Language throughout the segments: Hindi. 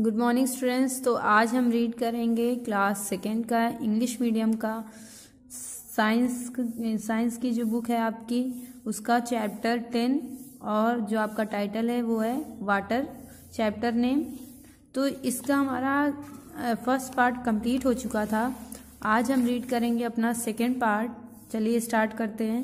गुड मॉर्निंग स्टूडेंट्स तो आज हम रीड करेंगे क्लास सेकेंड का इंग्लिश मीडियम का साइंस साइंस की जो बुक है आपकी उसका चैप्टर टेन और जो आपका टाइटल है वो है वाटर चैप्टर नेम तो इसका हमारा फर्स्ट पार्ट कंप्लीट हो चुका था आज हम रीड करेंगे अपना सेकेंड पार्ट चलिए स्टार्ट करते हैं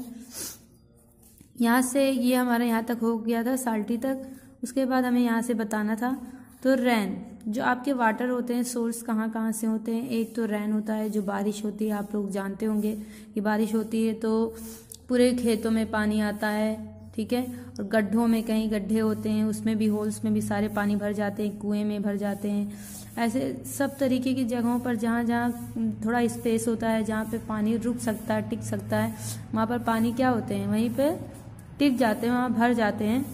यहाँ से ये यह हमारा यहाँ तक हो गया था साल्टी तक उसके बाद हमें यहाँ से बताना था तो रैन जो आपके वाटर होते हैं सोर्स कहाँ कहाँ से होते हैं एक तो रैन होता है जो बारिश होती है आप लोग जानते होंगे कि बारिश होती है तो पूरे खेतों में पानी आता है ठीक है और गड्ढों में कहीं गड्ढे होते हैं उसमें भी होल्स में भी सारे पानी भर जाते हैं कुएं में भर जाते हैं ऐसे सब तरीके की जगहों पर जहाँ जहाँ थोड़ा स्पेस होता है जहाँ पे पानी रुक सकता है टिक सकता है वहाँ पर पानी क्या होते हैं वहीं पे टिक जाते हैं वहाँ भर जाते हैं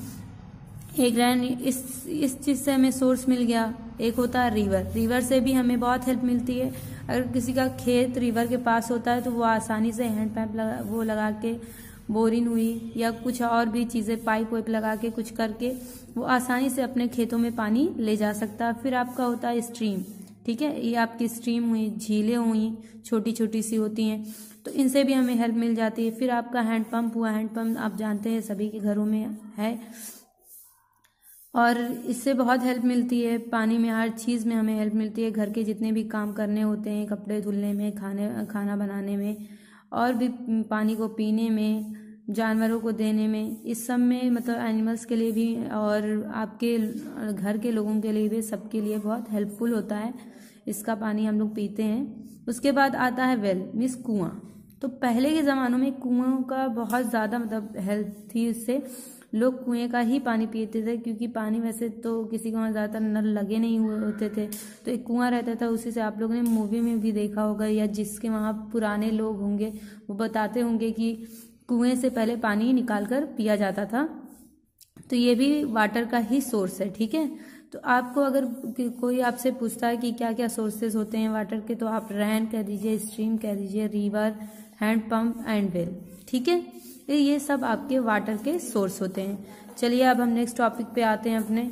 एक ग्रहण इस इस चीज़ से हमें सोर्स मिल गया एक होता है रिवर रिवर से भी हमें बहुत हेल्प मिलती है अगर किसी का खेत रिवर के पास होता है तो वो आसानी से हैंड लगा वो लगा के बोरिंग हुई या कुछ और भी चीज़ें पाइप वाइप लगा के कुछ करके वो आसानी से अपने खेतों में पानी ले जा सकता है फिर आपका होता है स्ट्रीम ठीक है ये आपकी स्ट्रीम हुई झीलें हुई छोटी छोटी सी होती हैं तो इनसे भी हमें हेल्प मिल जाती है फिर आपका हैंडपम्प हुआ हैंडपम्प आप जानते हैं सभी के घरों में है और इससे बहुत हेल्प मिलती है पानी में हर चीज़ में हमें हेल्प मिलती है घर के जितने भी काम करने होते हैं कपड़े धुलने में खाने खाना बनाने में और भी पानी को पीने में जानवरों को देने में इस सब में मतलब एनिमल्स के लिए भी और आपके घर के लोगों के लिए भी सबके लिए बहुत हेल्पफुल होता है इसका पानी हम लोग पीते हैं उसके बाद आता है वेल मीन्स कुआँ तो पहले के ज़मानों में कुओं का बहुत ज़्यादा मतलब हेल्प थी इससे लोग कुएं का ही पानी पीते थे क्योंकि पानी वैसे तो किसी के वहाँ ज़्यादातर नल लगे नहीं हुए होते थे तो एक कुआं रहता था उसी से आप लोगों ने मूवी में भी देखा होगा या जिसके वहाँ पुराने लोग होंगे वो बताते होंगे कि कुएँ से पहले पानी निकाल कर पिया जाता था तो ये भी वाटर का ही सोर्स है ठीक है तो आपको अगर कोई आपसे पूछता है कि क्या क्या सोर्सेज होते हैं वाटर के तो आप रैन कह दीजिए स्ट्रीम कह दीजिए river hand pump and well ठीक है ये सब आपके वाटर के सोर्स होते हैं चलिए अब हम नेक्स्ट टॉपिक पे आते हैं अपने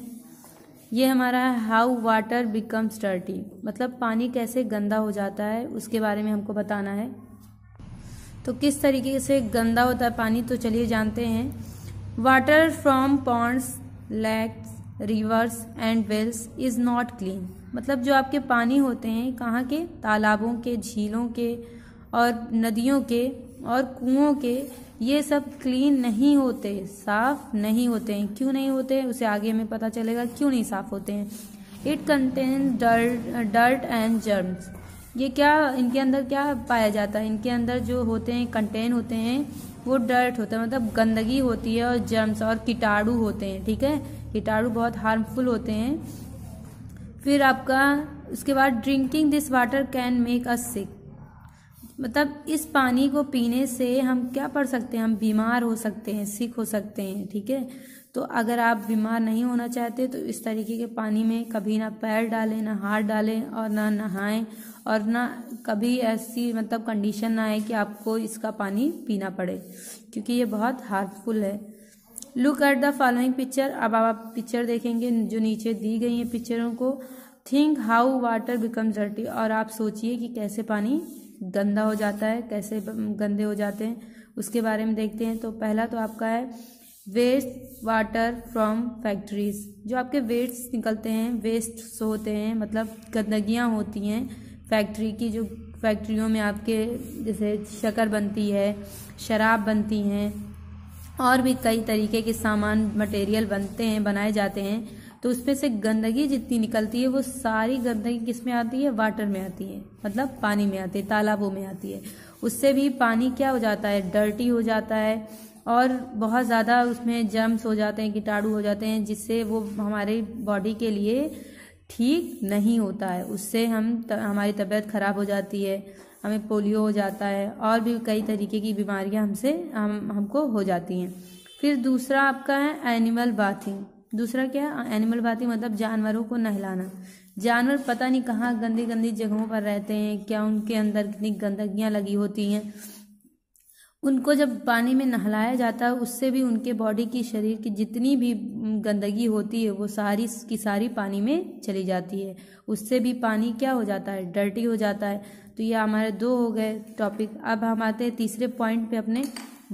ये हमारा है हाउ वाटर बिकम्स डर्टी मतलब पानी कैसे गंदा हो जाता है उसके बारे में हमको बताना है तो किस तरीके से गंदा होता है पानी तो चलिए जानते हैं water from ponds lakes rivers and wells is not clean मतलब जो आपके पानी होते हैं कहाँ के तालाबों के झीलों के और नदियों के और कुओं के ये सब क्लीन नहीं होते साफ नहीं होते हैं क्यों नहीं होते हैं उसे आगे हमें पता चलेगा क्यों नहीं साफ होते हैं it contain dirt dirt and germs ये क्या इनके अंदर क्या पाया जाता है इनके अंदर जो होते हैं कंटेन होते हैं वो डर्ट होता है मतलब गंदगी होती है और जर्म्स और कीटाणु होते हैं ठीक है कीटाणु बहुत हार्मफुल होते हैं फिर आपका उसके बाद drinking this water can make us sick मतलब इस पानी को पीने से हम क्या पढ़ सकते हैं हम बीमार हो सकते हैं सिक हो सकते हैं ठीक है तो अगर आप बीमार नहीं होना चाहते तो इस तरीके के पानी में कभी ना पैर डालें ना हाथ डालें और ना नहाएं और ना कभी ऐसी मतलब कंडीशन ना आए कि आपको इसका पानी पीना पड़े क्योंकि ये बहुत हार्मफुल है look at the following picture अब आप पिक्चर देखेंगे जो नीचे दी गई हैं पिक्चरों को think how water become dirty और आप सोचिए कि कैसे पानी गंदा हो जाता है कैसे गंदे हो जाते हैं उसके बारे में देखते हैं तो पहला तो आपका है वेस्ट वाटर फ्रॉम फैक्ट्रीज जो आपके वेस्ट निकलते हैं वेस्ट होते हैं मतलब गंदगियाँ होती हैं फैक्ट्री की जो फैक्ट्रियों में आपके जैसे शक्कर बनती है शराब बनती हैं और भी कई तरीके के सामान मटेरियल बनते हैं बनाए जाते हैं तो उसमें से गंदगी जितनी निकलती है वो सारी गंदगी किस में आती है वाटर में आती है मतलब पानी में आती है तालाबों में आती है उससे भी पानी क्या हो जाता है डर्टी हो जाता है और बहुत ज़्यादा उसमें जम्स हो जाते हैं कीटाणु हो जाते हैं जिससे वो हमारे बॉडी के लिए ठीक नहीं होता है उससे हम त, हमारी तबीयत ख़राब हो जाती है हमें पोलियो हो जाता है और भी कई तरीके की बीमारियां हमसे हम हमको हो जाती हैं फिर दूसरा आपका है एनिमल बाथिंग दूसरा क्या एनिमल बाथिंग मतलब जानवरों को नहलाना जानवर पता नहीं कहाँ गंदी गंदी जगहों पर रहते हैं क्या उनके अंदर कितनी गंदगियाँ लगी होती हैं उनको जब पानी में नहलाया जाता है उससे भी उनके बॉडी की शरीर की जितनी भी गंदगी होती है वो सारी की सारी पानी में चली जाती है उससे भी पानी क्या हो जाता है डर्टी हो जाता है तो ये हमारे दो हो गए टॉपिक अब हम आते हैं तीसरे पॉइंट पे अपने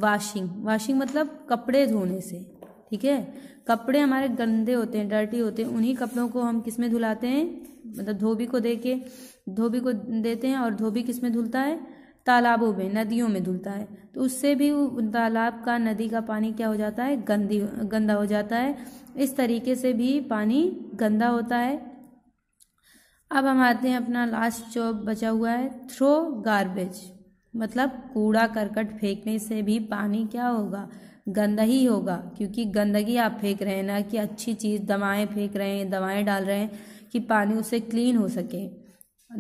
वाशिंग वाशिंग मतलब कपड़े धोने से ठीक है कपड़े हमारे गंदे होते हैं डर्टी होते हैं उन्हीं कपड़ों को हम किस में धुलाते हैं मतलब धोबी को देके धोबी को देते हैं और धोबी किस में धुलता है तालाबों में नदियों में धुलता है तो उससे भी तालाब का नदी का पानी क्या हो जाता है गंदी गंदा हो जाता है इस तरीके से भी पानी गंदा होता है अब हम आते हैं अपना लास्ट जो बचा हुआ है थ्रो गार्बेज मतलब कूड़ा करकट फेंकने से भी पानी क्या होगा गंदा ही होगा क्योंकि गंदगी आप फेंक रहे हैं ना कि अच्छी चीज़ दवाएं फेंक रहे हैं दवाएं डाल रहे हैं कि पानी उसे क्लीन हो सके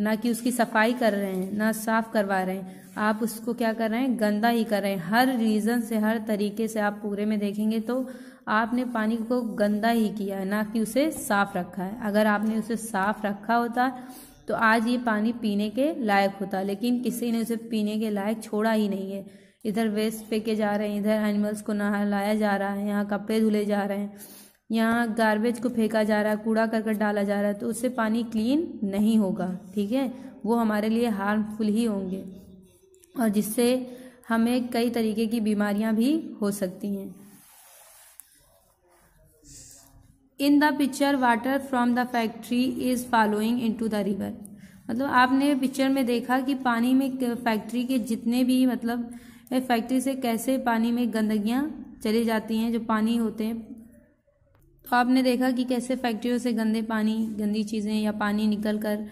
ना कि उसकी सफाई कर रहे हैं ना साफ करवा रहे हैं आप उसको क्या कर रहे हैं गंदा ही कर रहे हैं हर रीज़न से हर तरीके से आप पूरे में देखेंगे तो आपने पानी को गंदा ही किया है ना कि उसे साफ रखा है अगर आपने उसे साफ रखा होता तो आज ये पानी पीने के लायक होता लेकिन किसी ने उसे पीने के लायक छोड़ा ही नहीं है इधर वेस्ट फेंके जा रहे हैं इधर एनिमल्स को नहलाया जा रहा है यहाँ कपड़े धुले जा रहे हैं यहाँ गार्बेज को फेंका जा रहा है कूड़ा करकट डाला जा रहा है तो उससे पानी क्लीन नहीं होगा ठीक है वो हमारे लिए हार्मफुल ही होंगे और जिससे हमें कई तरीके की बीमारियां भी हो सकती हैं in the picture water from the factory is following into the river मतलब आपने पिक्चर में देखा कि पानी में फैक्ट्री के जितने भी मतलब फैक्ट्री से कैसे पानी में गंदगियाँ चली जाती हैं जो पानी होते हैं तो आपने देखा कि कैसे फैक्ट्रियों से गंदे पानी गंदी चीज़ें या पानी निकल कर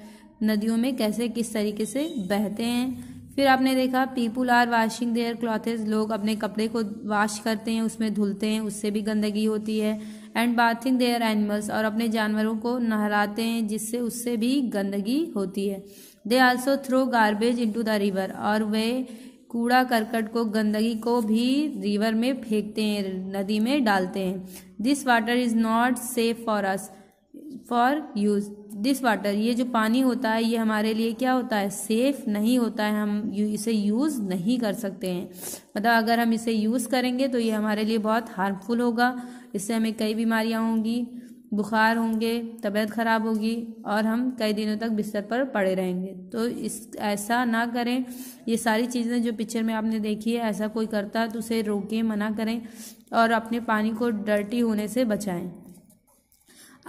नदियों में कैसे किस तरीके से बहते हैं फिर आपने देखा people are washing their clothes लोग अपने कपड़े को वाश करते हैं उसमें धुलते हैं उससे भी गंदगी होती है एंड बाथिंग देयर एनिमल्स और अपने जानवरों को नहलाते हैं जिससे उससे भी गंदगी होती है they also throw garbage into the river और वे कूड़ा करकट को गंदगी को भी रिवर में फेंकते हैं नदी में डालते हैं this water is not safe for us for use this water ये जो पानी होता है ये हमारे लिए क्या होता है सेफ नहीं होता है हम इसे यूज़ नहीं कर सकते हैं मतलब अगर हम इसे यूज़ करेंगे तो ये हमारे लिए बहुत हार्मफुल होगा इससे हमें कई बीमारियाँ होंगी बुखार होंगे तबीयत ख़राब होगी और हम कई दिनों तक बिस्तर पर पड़े रहेंगे तो इस ऐसा ना करें ये सारी चीज़ें जो पिक्चर में आपने देखी है ऐसा कोई करता है तो उसे रोकें मना करें और अपने पानी को डर्टी होने से बचाएं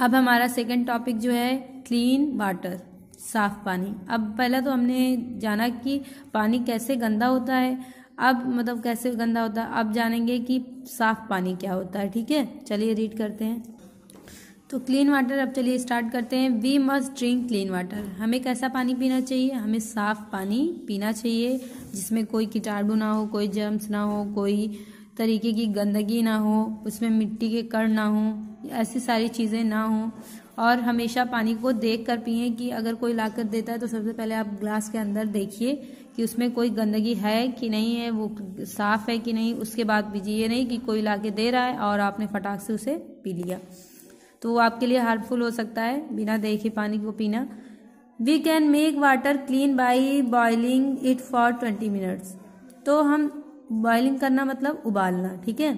अब हमारा सेकेंड टॉपिक जो है क्लीन वाटर साफ़ पानी अब पहला तो हमने जाना कि पानी कैसे गंदा होता है अब मतलब कैसे गंदा होता है अब जानेंगे कि साफ़ पानी क्या होता है ठीक है चलिए रीड करते हैं तो क्लीन वाटर अब चलिए स्टार्ट करते हैं we must drink clean water हमें कैसा पानी पीना चाहिए हमें साफ़ पानी पीना चाहिए जिसमें कोई कीटाणु ना हो कोई जर्म्स ना हो कोई तरीके की गंदगी ना हो उसमें मिट्टी के कण ना हो ऐसी सारी चीज़ें ना हो और हमेशा पानी को देख कर पिए कि अगर कोई ला देता है तो सबसे पहले आप ग्लास के अंदर देखिए कि उसमें कोई गंदगी है कि नहीं है वो साफ़ है कि नहीं उसके बाद पीजिए नहीं कि कोई ला दे रहा है और आपने फटाक से उसे पी लिया तो वो आपके लिए हार्मफुल हो सकता है बिना देखे पानी को पीना we can make water clean by boiling it for twenty minutes तो हम बॉइलिंग करना मतलब उबालना ठीक है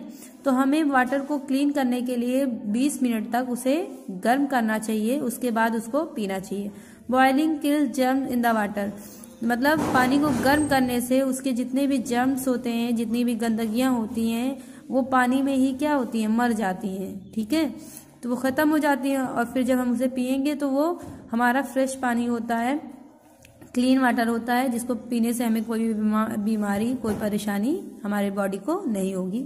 तो हमें वाटर को क्लीन करने के लिए 20 मिनट तक उसे गर्म करना चाहिए उसके बाद उसको पीना चाहिए boiling kill germ in the water मतलब पानी को गर्म करने से उसके जितने भी जर्म्स होते हैं जितनी भी गंदगियाँ होती हैं वो पानी में ही क्या होती हैं मर जाती हैं ठीक है तो वो ख़त्म हो जाती हैं और फिर जब हम उसे पियेंगे तो वो हमारा फ्रेश पानी होता है क्लीन वाटर होता है जिसको पीने से हमें कोई भी बीमारी कोई परेशानी हमारे बॉडी को नहीं होगी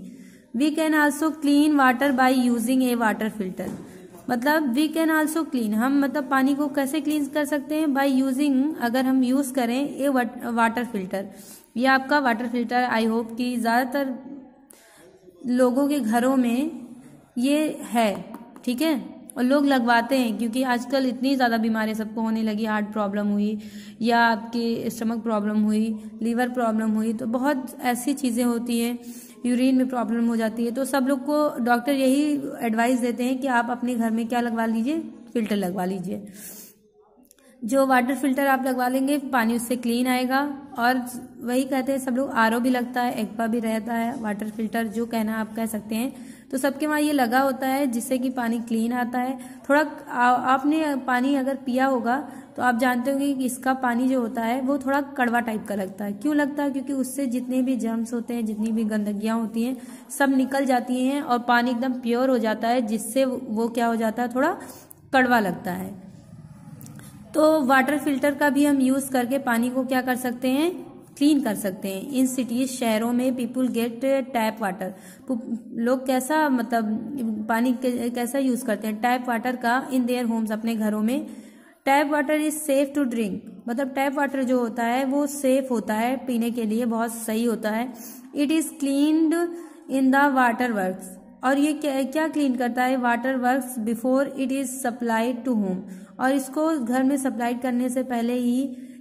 we can also clean water by using a water filter मतलब वी कैन आल्सो क्लीन हम मतलब पानी को कैसे क्लीन कर सकते हैं बाय यूजिंग अगर हम यूज़ करें ए वाटर फिल्टर ये आपका वाटर फिल्टर आई होप कि ज़्यादातर लोगों के घरों में ये है ठीक है और लोग लगवाते हैं क्योंकि आजकल इतनी ज़्यादा बीमारियाँ सबको होने लगी हार्ट प्रॉब्लम हुई या आपकी स्टमक प्रॉब्लम हुई लीवर प्रॉब्लम हुई तो बहुत ऐसी चीज़ें होती हैं यूरिन में प्रॉब्लम हो जाती है तो सब लोग को डॉक्टर यही एडवाइस देते हैं कि आप अपने घर में क्या लगवा लीजिए फिल्टर लगवा लीजिए जो वाटर फिल्टर आप लगवा लेंगे पानी उससे क्लीन आएगा और वही कहते हैं सब लोग आर भी लगता है एक्वा भी रहता है वाटर फिल्टर जो कहना आप कह सकते हैं तो सबके वहाँ ये लगा होता है जिससे कि पानी क्लीन आता है थोड़ा आ, आपने पानी अगर पिया होगा तो आप जानते होंगे कि इसका पानी जो होता है वो थोड़ा कड़वा टाइप का लगता है क्यों लगता है क्योंकि उससे जितने भी जर्म्स होते हैं जितनी भी गंदगियाँ होती हैं सब निकल जाती हैं और पानी एकदम प्योर हो जाता है जिससे वो क्या हो जाता है थोड़ा कड़वा लगता है तो वाटर फिल्टर का भी हम यूज़ करके पानी को क्या कर सकते हैं क्लीन कर सकते हैं इन सिटीज शहरों में पीपुल गेट टैप वाटर लोग कैसा मतलब पानी कैसा यूज करते हैं टैप वाटर का इन देयर होम्स अपने घरों में tap water is safe to drink मतलब टैप वाटर जो होता है वो सेफ होता है पीने के लिए बहुत सही होता है it is cleaned in the water work और ये क्या, क्या क्लीन करता है water works before it is supplied to home और इसको घर में सप्लाइड करने से पहले ही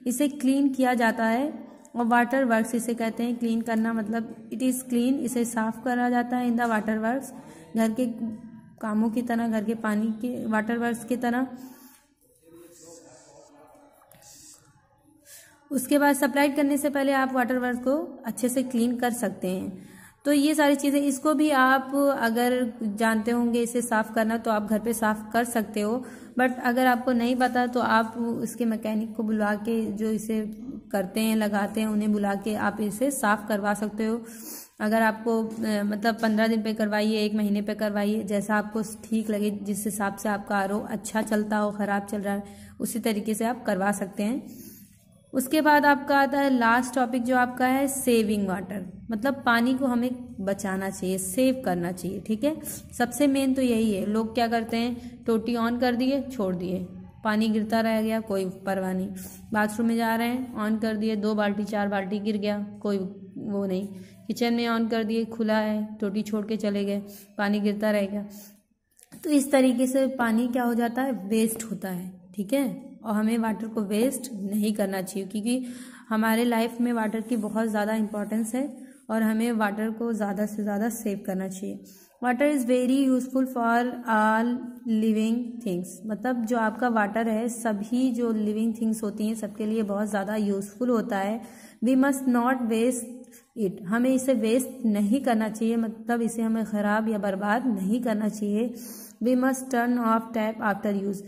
इसे क्लीन किया जाता है और वाटर वर्क्स इसे कहते हैं क्लीन करना मतलब इट इज़ क्लीन इसे साफ़ करा जाता है इन द वाटर वर्क्स घर के कामों की तरह घर के पानी के वाटर वर्क्स की तरह उसके बाद सप्लाइड करने से पहले आप वाटर वर्क को अच्छे से क्लीन कर सकते हैं तो ये सारी चीज़ें इसको भी आप अगर जानते होंगे इसे साफ़ करना तो आप घर पे साफ़ कर सकते हो बट अगर आपको नहीं पता तो आप इसके मैकेनिक को बुला के जो इसे करते हैं लगाते हैं उन्हें बुला के आप इसे साफ़ करवा सकते हो अगर आपको मतलब पंद्रह दिन पे करवाइए एक महीने पे करवाइए जैसा आपको ठीक लगे जिस हिसाब से आपका आर अच्छा चलता हो ख़राब चल रहा है उसी तरीके से आप करवा सकते हैं उसके बाद आपका आता है लास्ट टॉपिक जो आपका है सेविंग वाटर मतलब पानी को हमें बचाना चाहिए सेव करना चाहिए ठीक है सबसे मेन तो यही है लोग क्या करते हैं टोटी ऑन कर दिए छोड़ दिए पानी गिरता रह गया कोई परवाह नहीं बाथरूम में जा रहे हैं ऑन कर दिए दो बाल्टी चार बाल्टी गिर गया कोई वो नहीं किचन में ऑन कर दिए खुला है टोटी छोड़ के चले गए पानी गिरता रह गया तो इस तरीके से पानी क्या हो जाता है वेस्ट होता है ठीक है और हमें वाटर को वेस्ट नहीं करना चाहिए क्योंकि हमारे लाइफ में वाटर की बहुत ज़्यादा इम्पोर्टेंस है और हमें वाटर को ज़्यादा से ज़्यादा सेव करना चाहिए water is very useful for all living things मतलब जो आपका वाटर है सभी जो लिविंग थिंग्स होती हैं सबके लिए बहुत ज़्यादा यूज़फुल होता है we must not waste it हमें इसे वेस्ट नहीं करना चाहिए मतलब इसे हमें ख़राब या बर्बाद नहीं करना चाहिए we must turn off tap after use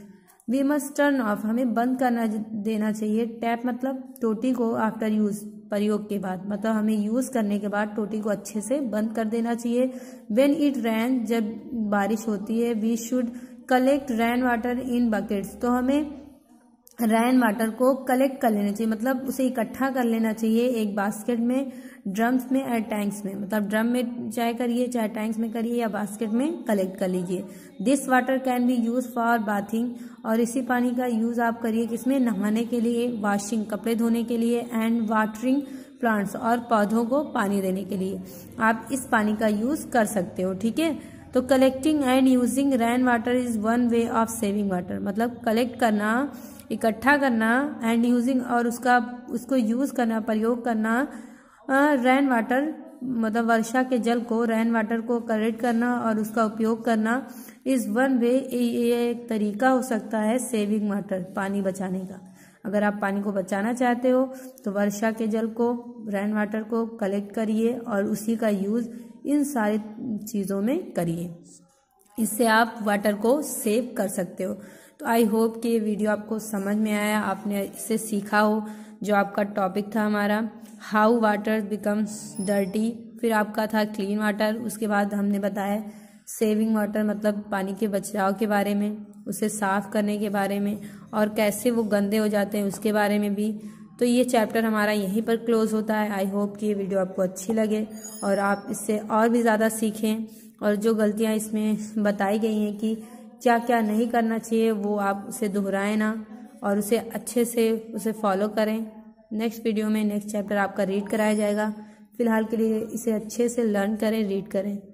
we must turn off हमें बंद करना देना चाहिए टैप मतलब टोटी को आफ्टर यूज़ प्रयोग के बाद मतलब हमें यूज़ करने के बाद टोटी को अच्छे से बंद कर देना चाहिए वेन इट रैन जब बारिश होती है we should collect rain water in buckets तो हमें रैन वाटर को कलेक्ट कर लेना चाहिए मतलब उसे इकट्ठा कर लेना चाहिए एक बास्केट में ड्रम्स में एंड टैंक्स में मतलब ड्रम में चाहे करिए चाहे टैंक्स में करिए या बास्केट में कलेक्ट कर लीजिए this water can be use for bathing और इसी पानी का यूज़ आप करिए किसमें नहाने के लिए वॉशिंग कपड़े धोने के लिए एंड वाटरिंग प्लांट्स और पौधों को पानी देने के लिए आप इस पानी का यूज़ कर सकते हो ठीक है तो collecting and using rain water is one way of saving water मतलब कलेक्ट करना इकट्ठा करना एंड यूजिंग और उसका उसको यूज़ करना प्रयोग करना रेन वाटर मतलब वर्षा के जल को रेन वाटर को कलेक्ट करना और उसका उपयोग करना इस वन वे ये एक तरीका हो सकता है सेविंग वाटर पानी बचाने का अगर आप पानी को बचाना चाहते हो तो वर्षा के जल को रेन वाटर को कलेक्ट करिए और उसी का यूज़ इन सारी चीज़ों में करिए इससे आप वाटर को सेव कर सकते हो तो आई होप कि ये वीडियो आपको समझ में आया आपने इससे सीखा हो जो आपका टॉपिक था हमारा हाउ वाटर बिकम्स डर्टी फिर आपका था क्लीन वाटर उसके बाद हमने बताया सेविंग वाटर मतलब पानी के बचाव के बारे में उसे साफ़ करने के बारे में और कैसे वो गंदे हो जाते हैं उसके बारे में भी तो ये चैप्टर हमारा यहीं पर क्लोज़ होता है आई होप कि ये वीडियो आपको अच्छी लगे और आप इससे और भी ज़्यादा सीखें और जो गलतियाँ इसमें बताई गई हैं कि क्या क्या नहीं करना चाहिए वो आप उसे दोहराएं ना और उसे अच्छे से उसे फॉलो करें नेक्स्ट वीडियो में नेक्स्ट चैप्टर आपका रीड कराया जाएगा फिलहाल के लिए इसे अच्छे से लर्न करें रीड करें